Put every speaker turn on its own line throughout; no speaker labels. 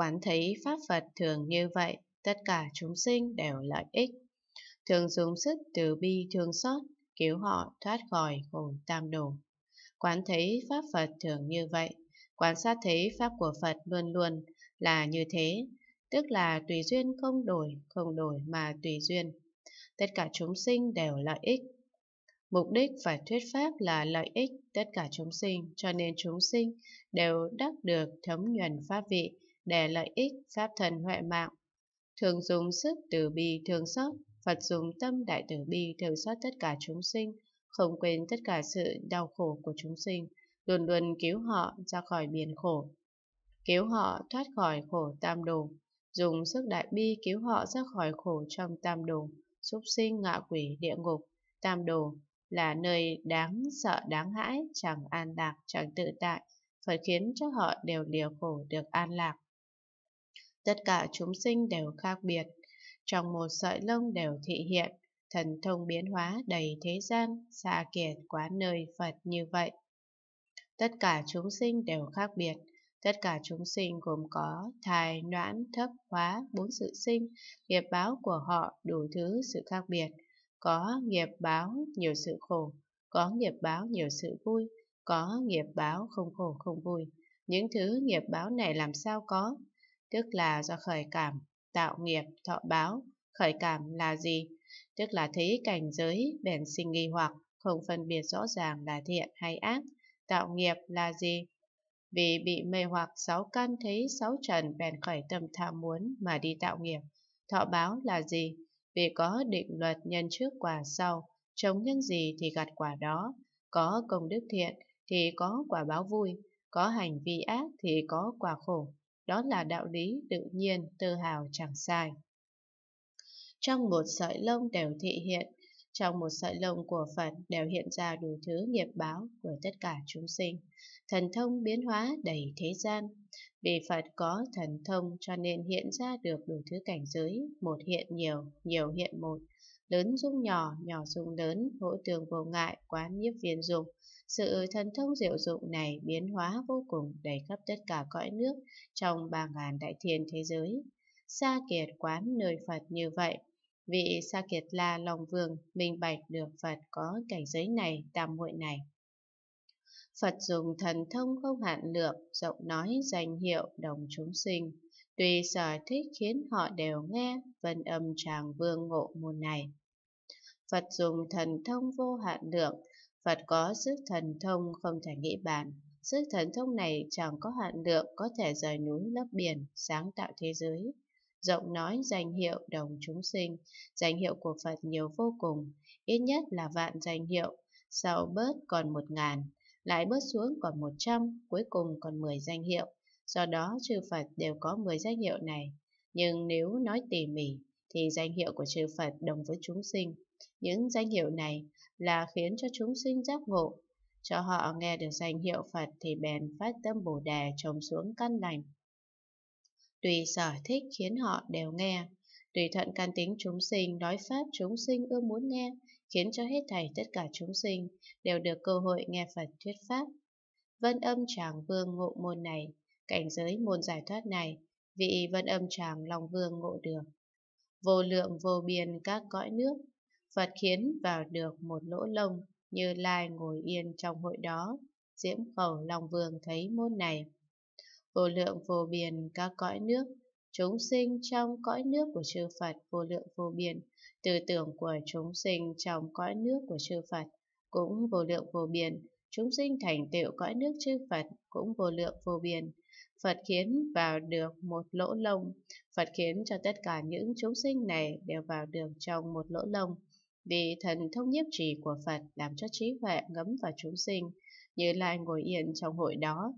Quán thấy Pháp Phật thường như vậy, tất cả chúng sinh đều lợi ích. Thường dùng sức từ bi thương xót, cứu họ thoát khỏi khổ tam đồ. Quán thấy Pháp Phật thường như vậy, quan sát thấy Pháp của Phật luôn luôn là như thế, tức là tùy duyên không đổi, không đổi mà tùy duyên. Tất cả chúng sinh đều lợi ích. Mục đích và thuyết pháp là lợi ích tất cả chúng sinh, cho nên chúng sinh đều đắc được thấm nhuần pháp vị, để lợi ích giáp thần huệ mạng. Thường dùng sức từ bi thường xót, Phật dùng tâm đại từ bi thường xót tất cả chúng sinh, không quên tất cả sự đau khổ của chúng sinh, luôn luôn cứu họ ra khỏi biển khổ, cứu họ thoát khỏi khổ tam đồ, dùng sức đại bi cứu họ ra khỏi khổ trong tam đồ, súc sinh ngạ quỷ địa ngục, tam đồ là nơi đáng sợ đáng hãi, chẳng an lạc, chẳng tự tại, phải khiến cho họ đều lìa khổ được an lạc. Tất cả chúng sinh đều khác biệt, trong một sợi lông đều thị hiện, thần thông biến hóa đầy thế gian, xa kiệt quá nơi Phật như vậy. Tất cả chúng sinh đều khác biệt, tất cả chúng sinh gồm có thai, noãn, thấp, hóa, bốn sự sinh, nghiệp báo của họ đủ thứ sự khác biệt. Có nghiệp báo nhiều sự khổ, có nghiệp báo nhiều sự vui, có nghiệp báo không khổ không vui. Những thứ nghiệp báo này làm sao có, tức là do khởi cảm, tạo nghiệp, thọ báo. Khởi cảm là gì? Tức là thấy cảnh giới, bền sinh nghi hoặc, không phân biệt rõ ràng là thiện hay ác. Tạo nghiệp là gì? Vì bị mê hoặc sáu căn thấy sáu trần bèn khởi tâm tham muốn mà đi tạo nghiệp. Thọ báo là gì? Vì có định luật nhân trước quả sau, chống nhân gì thì gặt quả đó. Có công đức thiện thì có quả báo vui, có hành vi ác thì có quả khổ. Đó là đạo lý tự nhiên, tự hào chẳng sai. Trong một sợi lông đều thị hiện, trong một sợi lông của Phật đều hiện ra đủ thứ nghiệp báo của tất cả chúng sinh. Thần thông biến hóa đầy thế gian. Vì Phật có thần thông cho nên hiện ra được đủ thứ cảnh giới, một hiện nhiều, nhiều hiện một. Lớn dung nhỏ, nhỏ dung lớn, hỗ tường vô ngại, quán nhiếp viên dùng sự thần thông diệu dụng này biến hóa vô cùng đầy khắp tất cả cõi nước trong ba ngàn đại thiên thế giới. Sa kiệt quán nơi Phật như vậy, vị Sa kiệt la lòng Vương minh bạch được Phật có cảnh giới này, tam muội này. Phật dùng thần thông không hạn lượng, rộng nói danh hiệu đồng chúng sinh, tùy sở thích khiến họ đều nghe vân âm tràng vương ngộ môn này. Phật dùng thần thông vô hạn lượng, Phật có sức thần thông không thể nghĩ bàn. Sức thần thông này chẳng có hạn lượng có thể rời núi lấp biển, sáng tạo thế giới. Rộng nói danh hiệu đồng chúng sinh, danh hiệu của Phật nhiều vô cùng, ít nhất là vạn danh hiệu, sau bớt còn một ngàn, lại bớt xuống còn một trăm, cuối cùng còn mười danh hiệu. Do đó chư Phật đều có mười danh hiệu này. Nhưng nếu nói tỉ mỉ, thì danh hiệu của chư Phật đồng với chúng sinh. Những danh hiệu này là khiến cho chúng sinh giác ngộ. Cho họ nghe được danh hiệu Phật thì bèn phát tâm Bồ Đề trồng xuống căn lành. Tùy sở thích khiến họ đều nghe, tùy thuận căn tính chúng sinh nói Pháp chúng sinh ưa muốn nghe, khiến cho hết thảy tất cả chúng sinh đều được cơ hội nghe Phật thuyết Pháp. Vân âm tràng vương ngộ môn này, cảnh giới môn giải thoát này, vị vân âm tràng lòng vương ngộ được. Vô lượng vô biên các cõi nước, Phật khiến vào được một lỗ lông, Như Lai ngồi yên trong hội đó. Diễm khẩu Long Vương thấy môn này. Vô lượng vô biên các cõi nước, chúng sinh trong cõi nước của chư Phật vô lượng vô biên, tư tưởng của chúng sinh trong cõi nước của chư Phật cũng vô lượng vô biên, chúng sinh thành tựu cõi nước chư Phật cũng vô lượng vô biên. Phật khiến vào được một lỗ lông, Phật khiến cho tất cả những chúng sinh này đều vào được trong một lỗ lông vì thần thông nhiếp trì của Phật làm cho trí huệ ngấm vào chúng sinh, như Lai ngồi yên trong hội đó.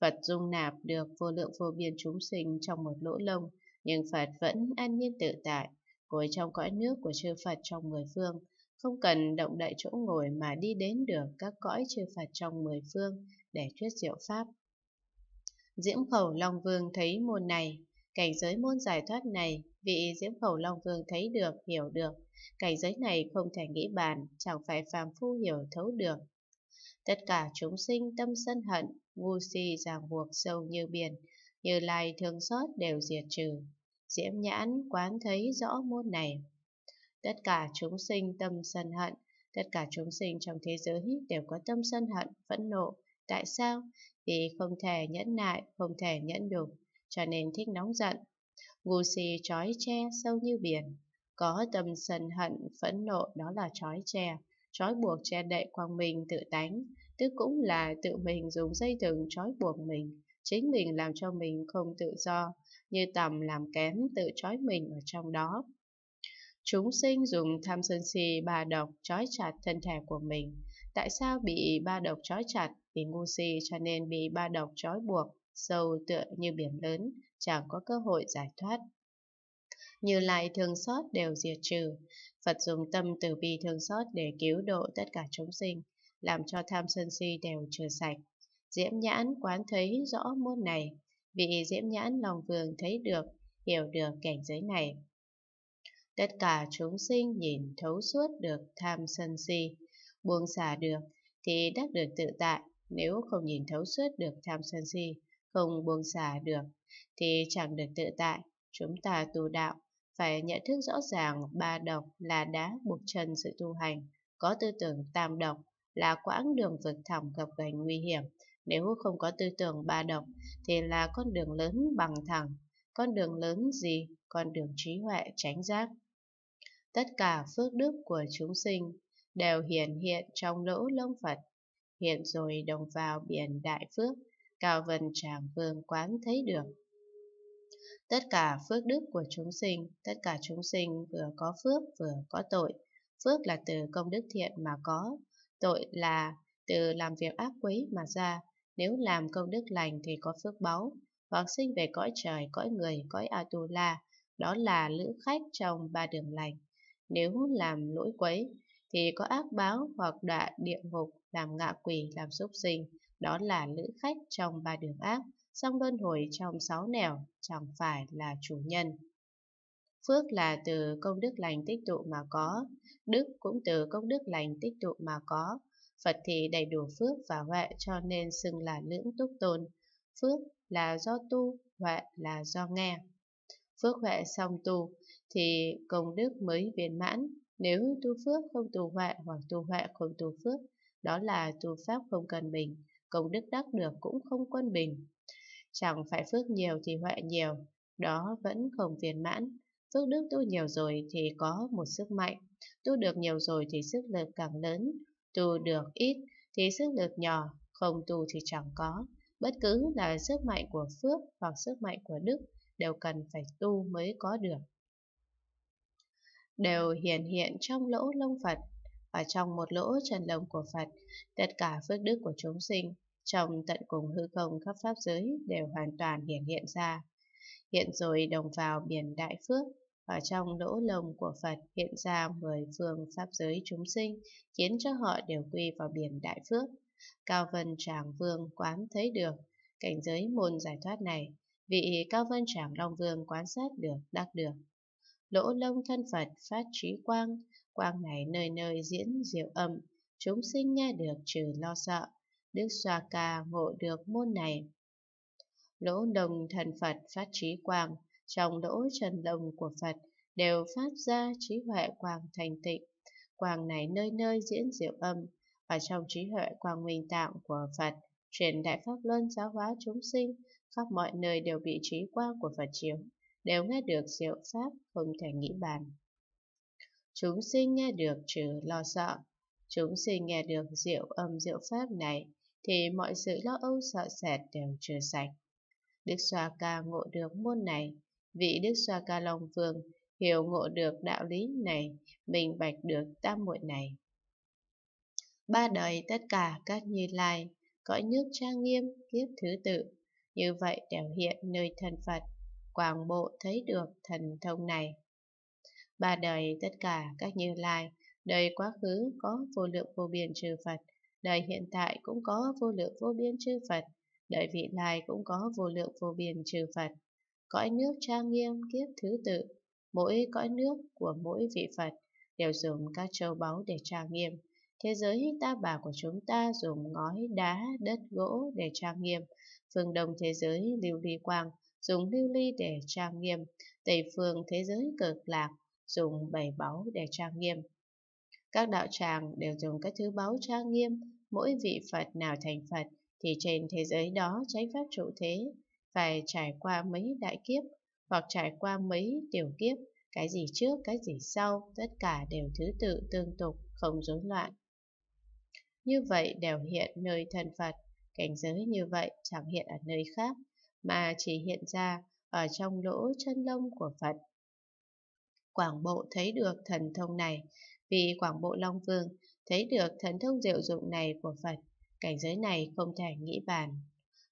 Phật dung nạp được vô lượng vô biên chúng sinh trong một lỗ lông, nhưng Phật vẫn an nhiên tự tại, ngồi trong cõi nước của chư Phật trong mười phương, không cần động đậy chỗ ngồi mà đi đến được các cõi chư Phật trong mười phương để thuyết diệu pháp. Diễm Khẩu Long Vương thấy môn này, Cảnh giới môn giải thoát này, vị Diễm Khẩu Long Vương thấy được, hiểu được. Cảnh giới này không thể nghĩ bàn, chẳng phải phàm phu hiểu thấu được. Tất cả chúng sinh tâm sân hận, ngu si ràng buộc sâu như biển, như lai thương xót đều diệt trừ. Diễm nhãn quán thấy rõ môn này. Tất cả chúng sinh tâm sân hận, tất cả chúng sinh trong thế giới đều có tâm sân hận, phẫn nộ. Tại sao? Vì không thể nhẫn nại, không thể nhẫn đục, cho nên thích nóng giận. Ngu si trói tre sâu như biển, có tâm sân hận, phẫn nộ đó là trói tre, trói buộc che đậy quang minh tự tánh, tức cũng là tự mình dùng dây thừng trói buộc mình, chính mình làm cho mình không tự do, như tầm làm kém tự trói mình ở trong đó. Chúng sinh dùng tham sân si ba độc trói chặt thân thể của mình. Tại sao bị ba độc trói chặt? Vì ngu si cho nên bị ba độc trói buộc sâu tựa như biển lớn, chẳng có cơ hội giải thoát. Như lại thương xót đều diệt trừ, Phật dùng tâm từ bi thương xót để cứu độ tất cả chúng sinh, làm cho tham sân si đều trừ sạch. Diễm nhãn quán thấy rõ môn này, vì diễm nhãn lòng vườn thấy được, hiểu được cảnh giới này. Tất cả chúng sinh nhìn thấu suốt được tham sân si, buông xả được thì đắc được tự tại, nếu không nhìn thấu suốt được tham sân si không buông xả được, thì chẳng được tự tại. Chúng ta tu đạo, phải nhận thức rõ ràng ba độc là đá buộc chân sự tu hành, có tư tưởng tam độc là quãng đường vực thẳm gập ghềnh nguy hiểm. Nếu không có tư tưởng ba độc thì là con đường lớn bằng thẳng, con đường lớn gì, con đường trí huệ tránh giác. Tất cả phước đức của chúng sinh đều hiển hiện trong lỗ lông Phật, hiện rồi đồng vào biển đại phước. Cao Vân Tràng Vương Quán thấy được. Tất cả phước đức của chúng sinh, tất cả chúng sinh vừa có phước vừa có tội. Phước là từ công đức thiện mà có, tội là từ làm việc ác quấy mà ra. Nếu làm công đức lành thì có phước báu, hoặc sinh về cõi trời, cõi người, cõi Atula, đó là lữ khách trong ba đường lành. Nếu làm lỗi quấy thì có ác báo hoặc đọa địa ngục, làm ngạ quỷ, làm súc sinh đó là nữ khách trong ba đường ác, song luân hồi trong sáu nẻo, chẳng phải là chủ nhân. Phước là từ công đức lành tích tụ mà có, đức cũng từ công đức lành tích tụ mà có. Phật thì đầy đủ phước và huệ cho nên xưng là lưỡng túc tôn. Phước là do tu, huệ là do nghe. Phước huệ xong tu thì công đức mới viên mãn. Nếu tu phước không tu huệ hoặc tu huệ không tu phước, đó là tu pháp không cần mình công đức đắc được cũng không quân bình. Chẳng phải phước nhiều thì huệ nhiều, đó vẫn không viên mãn. Phước đức tu nhiều rồi thì có một sức mạnh, tu được nhiều rồi thì sức lực càng lớn, tu được ít thì sức lực nhỏ, không tu thì chẳng có. Bất cứ là sức mạnh của phước hoặc sức mạnh của đức đều cần phải tu mới có được. Đều hiện hiện trong lỗ lông Phật, ở trong một lỗ chân lông của Phật, tất cả phước đức của chúng sinh trong tận cùng hư không khắp pháp giới đều hoàn toàn hiển hiện ra. Hiện rồi đồng vào biển đại phước, ở trong lỗ lồng của Phật hiện ra mười phương pháp giới chúng sinh, khiến cho họ đều quy vào biển đại phước. Cao Vân Tràng Vương quán thấy được cảnh giới môn giải thoát này, vị Cao Vân Tràng Long Vương quan sát được đắc được. Lỗ lông thân Phật phát trí quang, quang ngày nơi nơi diễn diệu âm, chúng sinh nghe được trừ lo sợ, Đức Xoa Ca ngộ được môn này. Lỗ đồng thần Phật phát trí quang, trong lỗ trần đồng của Phật đều phát ra trí huệ quang thành tịnh. Quang này nơi nơi diễn diệu âm, và trong trí huệ quang minh tạng của Phật, truyền đại pháp luân giáo hóa chúng sinh, khắp mọi nơi đều bị trí quang của Phật chiếu, đều nghe được diệu pháp không thể nghĩ bàn chúng sinh nghe được trừ lo sợ. Chúng sinh nghe được diệu âm diệu pháp này, thì mọi sự lo âu sợ sệt đều trừ sạch. Đức Xoa Ca ngộ được môn này, vị Đức Xoa Ca Long Vương hiểu ngộ được đạo lý này, mình bạch được tam muội này. Ba đời tất cả các như lai, cõi nước trang nghiêm, kiếp thứ tự, như vậy đều hiện nơi thần Phật, quảng bộ thấy được thần thông này ba đời tất cả các như lai, đời quá khứ có vô lượng vô biên chư Phật, đời hiện tại cũng có vô lượng vô biên chư Phật, đời vị lai cũng có vô lượng vô biên chư Phật. Cõi nước trang nghiêm kiếp thứ tự, mỗi cõi nước của mỗi vị Phật đều dùng các châu báu để trang nghiêm. Thế giới ta bà của chúng ta dùng ngói, đá, đất, gỗ để trang nghiêm. Phương Đông thế giới lưu ly quang dùng lưu ly để trang nghiêm. Tây phương thế giới cực lạc dùng bảy báu để trang nghiêm. Các đạo tràng đều dùng các thứ báu trang nghiêm, mỗi vị Phật nào thành Phật thì trên thế giới đó tránh pháp trụ thế, phải trải qua mấy đại kiếp hoặc trải qua mấy tiểu kiếp, cái gì trước, cái gì sau, tất cả đều thứ tự tương tục, không rối loạn. Như vậy đều hiện nơi thân Phật, cảnh giới như vậy chẳng hiện ở nơi khác, mà chỉ hiện ra ở trong lỗ chân lông của Phật Quảng Bộ thấy được thần thông này, vì Quảng Bộ Long Vương thấy được thần thông diệu dụng này của Phật, cảnh giới này không thể nghĩ bàn.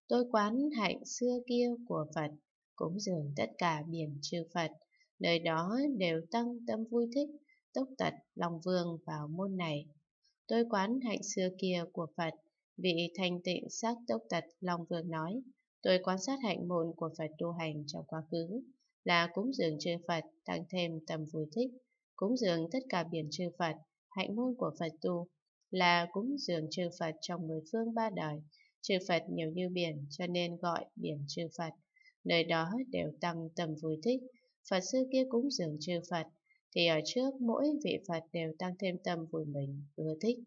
Tôi quán hạnh xưa kia của Phật, cúng dường tất cả biển chư Phật, nơi đó đều tăng tâm vui thích, tốc tật Long Vương vào môn này. Tôi quán hạnh xưa kia của Phật, vị thanh tịnh sắc tốc tật Long Vương nói, tôi quan sát hạnh môn của Phật tu hành trong quá khứ là cúng dường chư Phật tăng thêm tầm vui thích, cúng dường tất cả biển chư Phật, hạnh môn của Phật tu, là cúng dường chư Phật trong mười phương ba đời, chư Phật nhiều như biển cho nên gọi biển chư Phật, nơi đó đều tăng tầm vui thích, Phật sư kia cúng dường chư Phật, thì ở trước mỗi vị Phật đều tăng thêm tâm vui mình, ưa thích.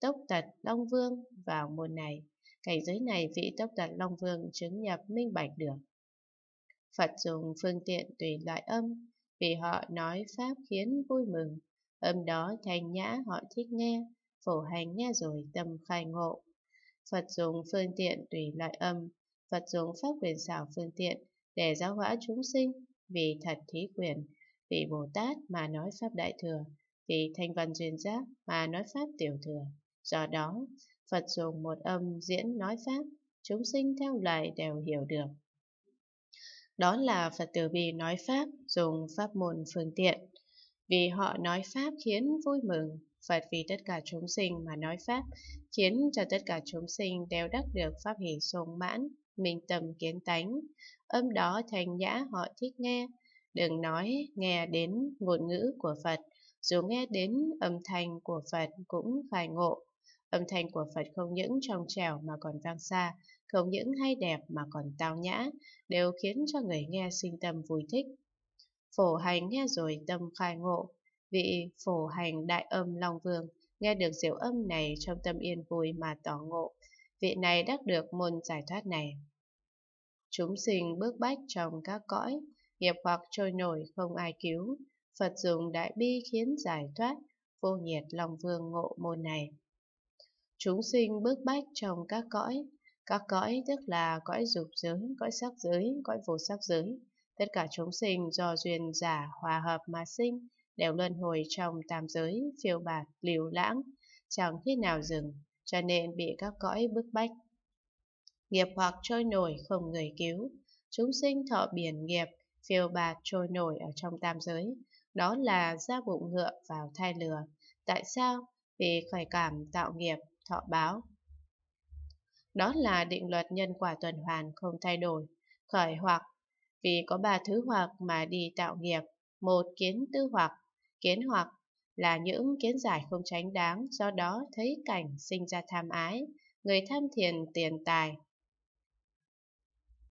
Tốc tật Long Vương vào môn này, cảnh giới này vị tốc tật Long Vương chứng nhập minh bạch được. Phật dùng phương tiện tùy loại âm, vì họ nói Pháp khiến vui mừng. Âm đó thanh nhã họ thích nghe, phổ hành nghe rồi tâm khai ngộ. Phật dùng phương tiện tùy loại âm, Phật dùng pháp quyền xảo phương tiện để giáo hóa chúng sinh, vì thật thí quyền, vì Bồ Tát mà nói Pháp Đại Thừa, vì thanh văn duyên giác mà nói Pháp Tiểu Thừa. Do đó, Phật dùng một âm diễn nói Pháp, chúng sinh theo lời đều hiểu được đó là Phật tử Bì nói Pháp dùng pháp môn phương tiện. Vì họ nói Pháp khiến vui mừng, Phật vì tất cả chúng sinh mà nói Pháp, khiến cho tất cả chúng sinh đều đắc được Pháp hỷ sung mãn, minh tâm kiến tánh. Âm đó thành nhã họ thích nghe, đừng nói nghe đến ngôn ngữ của Phật, dù nghe đến âm thanh của Phật cũng khai ngộ. Âm thanh của Phật không những trong trẻo mà còn vang xa, không những hay đẹp mà còn tao nhã, đều khiến cho người nghe sinh tâm vui thích. Phổ hành nghe rồi tâm khai ngộ, vị phổ hành đại âm Long Vương nghe được diệu âm này trong tâm yên vui mà tỏ ngộ, vị này đắc được môn giải thoát này. Chúng sinh bước bách trong các cõi, nghiệp hoặc trôi nổi không ai cứu, Phật dùng đại bi khiến giải thoát, vô nhiệt Long Vương ngộ môn này. Chúng sinh bước bách trong các cõi, các cõi tức là cõi dục giới, cõi sắc giới, cõi vô sắc giới, tất cả chúng sinh do duyên giả hòa hợp mà sinh, đều luân hồi trong tam giới, phiêu bạt, liều lãng, chẳng khi nào dừng, cho nên bị các cõi bức bách. Nghiệp hoặc trôi nổi không người cứu, chúng sinh thọ biển nghiệp, phiêu bạt trôi nổi ở trong tam giới, đó là ra bụng ngựa vào thai lừa. Tại sao? Vì khởi cảm tạo nghiệp, thọ báo, đó là định luật nhân quả tuần hoàn không thay đổi, khởi hoặc, vì có ba thứ hoặc mà đi tạo nghiệp. Một kiến tư hoặc, kiến hoặc là những kiến giải không tránh đáng, do đó thấy cảnh sinh ra tham ái, người tham thiền tiền tài,